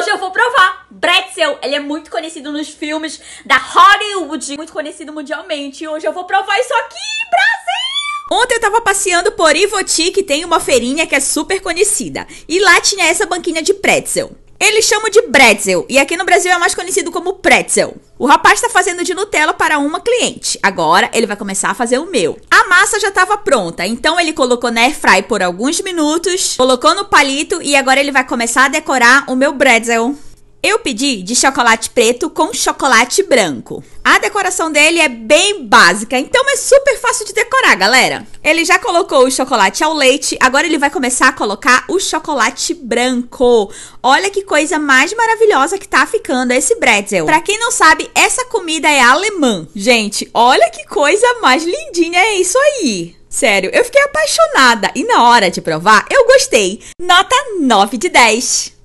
hoje eu vou provar. Bretzel, ele é muito conhecido nos filmes da Hollywood, muito conhecido mundialmente. E hoje eu vou provar isso aqui, Brasil! Ontem eu tava passeando por Ivoti, que tem uma feirinha que é super conhecida. E lá tinha essa banquinha de pretzel. Eles chamam de bretzel e aqui no Brasil é mais conhecido como pretzel. O rapaz está fazendo de Nutella para uma cliente. Agora ele vai começar a fazer o meu. A massa já estava pronta, então ele colocou na fry por alguns minutos, colocou no palito e agora ele vai começar a decorar o meu bretzel. Eu pedi de chocolate preto com chocolate branco. A decoração dele é bem básica, então é super fácil de decorar, galera. Ele já colocou o chocolate ao leite, agora ele vai começar a colocar o chocolate branco. Olha que coisa mais maravilhosa que tá ficando esse bretzel. Pra quem não sabe, essa comida é alemã. Gente, olha que coisa mais lindinha é isso aí. Sério, eu fiquei apaixonada e na hora de provar eu gostei. Nota 9 de 10.